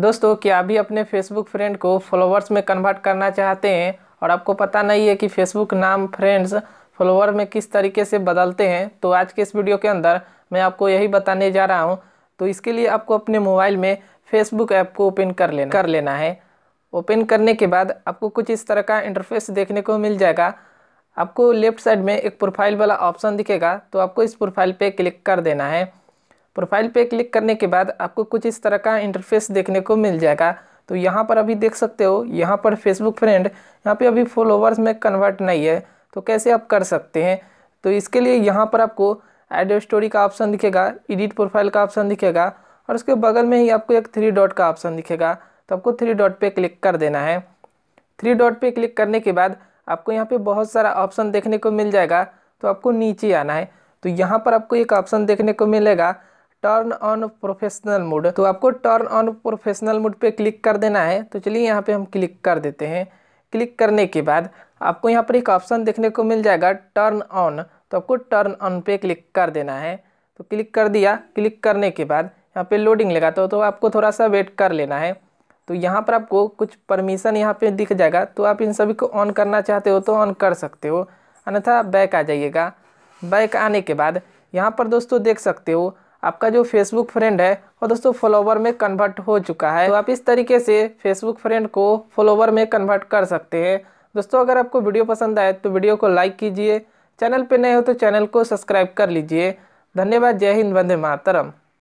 दोस्तों क्या अभी अपने फेसबुक फ्रेंड को फॉलोअर्स में कन्वर्ट करना चाहते हैं और आपको पता नहीं है कि फेसबुक नाम फ्रेंड्स फॉलोअर में किस तरीके से बदलते हैं तो आज के इस वीडियो के अंदर मैं आपको यही बताने जा रहा हूँ तो इसके लिए आपको अपने मोबाइल में फेसबुक ऐप को ओपन कर लेना कर लेना है ओपन करने के बाद आपको कुछ इस तरह का इंटरफेस देखने को मिल जाएगा आपको लेफ्ट साइड में एक प्रोफाइल वाला ऑप्शन दिखेगा तो आपको इस प्रोफाइल पर क्लिक कर देना है प्रोफाइल पे क्लिक करने के बाद आपको कुछ इस तरह का इंटरफेस देखने को मिल जाएगा तो यहाँ पर अभी देख सकते हो यहाँ पर फेसबुक फ्रेंड यहाँ पे अभी फॉलोवर्स में कन्वर्ट नहीं है तो कैसे आप कर सकते हैं तो इसके लिए यहाँ पर आपको एड स्टोरी का ऑप्शन दिखेगा एडिट प्रोफाइल का ऑप्शन दिखेगा और उसके बगल में ही आपको एक थ्री डॉट का ऑप्शन दिखेगा तो आपको थ्री डॉट पर क्लिक कर देना है थ्री डॉट पर क्लिक करने के बाद आपको यहाँ पर बहुत सारा ऑप्शन देखने को मिल जाएगा तो आपको नीचे आना है तो यहाँ पर आपको एक ऑप्शन देखने को मिलेगा टर्न ऑन प्रोफेशनल मोड तो आपको टर्न ऑन प्रोफेशनल मोड पे क्लिक कर देना है तो चलिए यहाँ पे हम क्लिक कर देते हैं क्लिक करने के बाद आपको यहाँ पर एक ऑप्शन देखने को मिल जाएगा टर्न ऑन तो आपको टर्न ऑन पे क्लिक कर देना है तो क्लिक कर दिया क्लिक करने के बाद यहाँ पे लोडिंग लगा तो, तो आपको थोड़ा सा वेट कर लेना है तो यहाँ पर आपको कुछ परमिशन यहाँ पर दिख जाएगा तो आप इन सभी को ऑन करना चाहते हो तो ऑन कर सकते हो अन्यथा बैक आ जाइएगा बैक आने के बाद यहाँ पर दोस्तों देख सकते हो आपका जो फेसबुक फ्रेंड है वो दोस्तों फॉलोवर में कन्वर्ट हो चुका है तो आप इस तरीके से फेसबुक फ्रेंड को फॉलोवर में कन्वर्ट कर सकते हैं दोस्तों अगर आपको वीडियो पसंद आए तो वीडियो को लाइक कीजिए चैनल पर नए हो तो चैनल को सब्सक्राइब कर लीजिए धन्यवाद जय हिंद वंदे मातरम